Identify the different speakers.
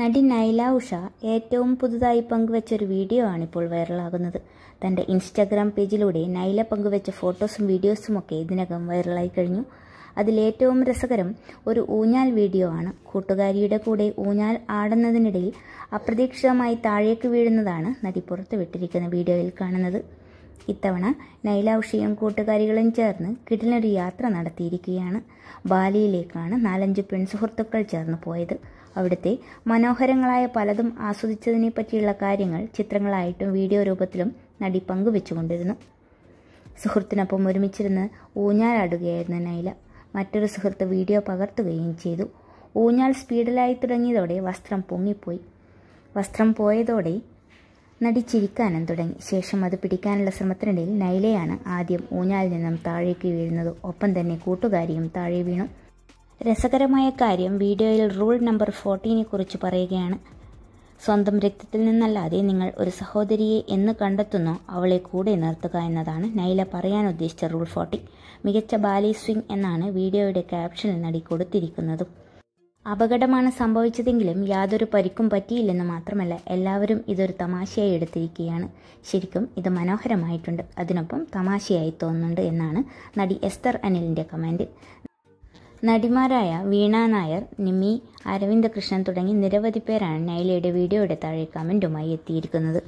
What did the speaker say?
Speaker 1: നടി നൈല ഉഷ ഏറ്റവും പുതുതായി ഒരു വീഡിയോ ആണിപ്പോൾ വൈറലാകുന്നത് തൻ്റെ ഇൻസ്റ്റാഗ്രാം പേജിലൂടെ നൈല പങ്കുവച്ച ഫോട്ടോസും വീഡിയോസും ഒക്കെ ഇതിനകം വൈറലായി കഴിഞ്ഞു അതിലേറ്റവും രസകരം ഒരു ഊഞ്ഞാൽ വീഡിയോ ആണ് കൂട്ടുകാരിയുടെ കൂടെ ഊഞ്ഞാൽ ആടുന്നതിനിടയിൽ അപ്രതീക്ഷിതമായി താഴേക്ക് വീഴുന്നതാണ് നടി വിട്ടിരിക്കുന്ന വീഡിയോയിൽ കാണുന്നത് ഇത്തവണ നൈല ഉഷയും കൂട്ടുകാരികളും ചേർന്ന് കിടിലൊരു യാത്ര നടത്തിയിരിക്കുകയാണ് ബാലിയിലേക്കാണ് നാലഞ്ച് പെൺസുഹൃത്തുക്കൾ ചേർന്ന് പോയത് അവിടുത്തെ മനോഹരങ്ങളായ പലതും ആസ്വദിച്ചതിനെ പറ്റിയുള്ള കാര്യങ്ങൾ ചിത്രങ്ങളായിട്ടും വീഡിയോ രൂപത്തിലും നടി പങ്കുവെച്ചുകൊണ്ടിരുന്നു സുഹൃത്തിനൊപ്പം ഒരുമിച്ചിരുന്ന് ഊഞ്ഞാലാടുകയായിരുന്നു നൈല മറ്റൊരു സുഹൃത്ത് വീഡിയോ പകർത്തുകയും ചെയ്തു ഊഞ്ഞാൽ സ്പീഡിലായി തുടങ്ങിയതോടെ വസ്ത്രം പൊങ്ങിപ്പോയി വസ്ത്രം പോയതോടെ നടി ചിരിക്കാനും തുടങ്ങി ശേഷം അത് പിടിക്കാനുള്ള ശ്രമത്തിനിടയിൽ നൈലയാണ് ആദ്യം ഊഞ്ഞാലിൽ നിന്നും താഴേക്ക് വീഴുന്നത് ഒപ്പം തന്നെ കൂട്ടുകാരിയും താഴെ വീണു രസകരമായ കാര്യം വീഡിയോയിൽ റൂൾ നമ്പർ ഫോർട്ടീനെ കുറിച്ച് പറയുകയാണ് സ്വന്തം രക്തത്തിൽ നിന്നല്ലാതെ നിങ്ങൾ ഒരു സഹോദരിയെ എന്ന് കണ്ടെത്തുന്നു അവളെ കൂടെ നിർത്തുക എന്നതാണ് നൈല പറയാൻ ഉദ്ദേശിച്ച റൂൾ ഫോർട്ടി മികച്ച ബാലി സ്വിംഗ് എന്നാണ് വീഡിയോയുടെ ക്യാപ്ഷനിൽ നടി കൊടുത്തിരിക്കുന്നതും അപകടമാണ് സംഭവിച്ചതെങ്കിലും യാതൊരു പരിക്കും പറ്റിയില്ലെന്ന് മാത്രമല്ല എല്ലാവരും ഇതൊരു തമാശയായി എടുത്തിരിക്കുകയാണ് ശരിക്കും ഇത് മനോഹരമായിട്ടുണ്ട് അതിനൊപ്പം തമാശയായി തോന്നുന്നുണ്ട് എന്നാണ് നടി എസ്തർ അനിലിൻ്റെ കമൻറ്റ് നടിമാരായ വീണ നായർ നിമി അരവിന്ദകൃഷ്ണൻ തുടങ്ങി നിരവധി പേരാണ് നൈലയുടെ വീഡിയോയുടെ താഴെ കമൻറ്റുമായി എത്തിയിരിക്കുന്നത്